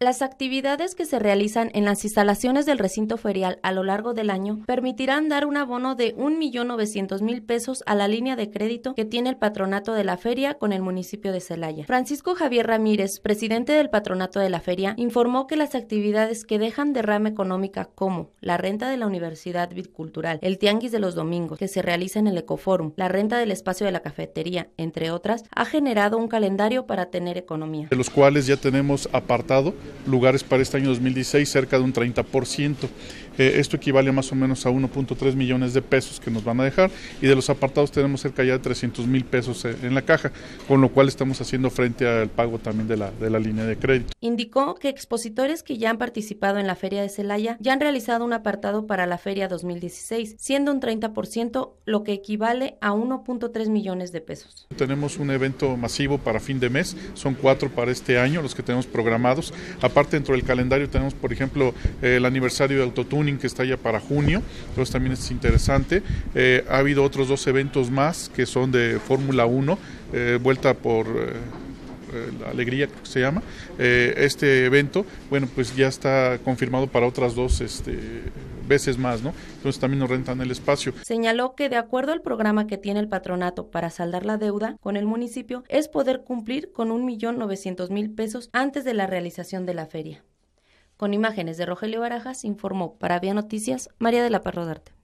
Las actividades que se realizan en las instalaciones del recinto ferial a lo largo del año permitirán dar un abono de 1.900.000 pesos a la línea de crédito que tiene el patronato de la feria con el municipio de Celaya. Francisco Javier Ramírez, presidente del patronato de la feria, informó que las actividades que dejan rama económica como la renta de la Universidad Bicultural, el tianguis de los domingos que se realiza en el Ecoforum, la renta del espacio de la cafetería, entre otras, ha generado un calendario para tener economía. De los cuales ya tenemos apartado lugares para este año 2016, cerca de un 30%. Eh, esto equivale más o menos a 1.3 millones de pesos que nos van a dejar y de los apartados tenemos cerca ya de 300 mil pesos eh, en la caja, con lo cual estamos haciendo frente al pago también de la, de la línea de crédito. Indicó que expositores que ya han participado en la Feria de Celaya ya han realizado un apartado para la Feria 2016, siendo un 30%, lo que equivale a 1.3 millones de pesos. Tenemos un evento masivo para fin de mes, son cuatro para este año los que tenemos programados. Aparte, dentro del calendario tenemos, por ejemplo, el aniversario de Autotuning que está ya para junio, entonces también es interesante. Eh, ha habido otros dos eventos más que son de Fórmula 1, eh, vuelta por eh, eh, la Alegría se llama, eh, este evento, bueno, pues ya está confirmado para otras dos este, veces más, ¿no? Entonces también nos rentan el espacio. Señaló que de acuerdo al programa que tiene el patronato para saldar la deuda con el municipio es poder cumplir con un millón novecientos mil pesos antes de la realización de la feria. Con imágenes de Rogelio Barajas informó para Vía Noticias María de la darte.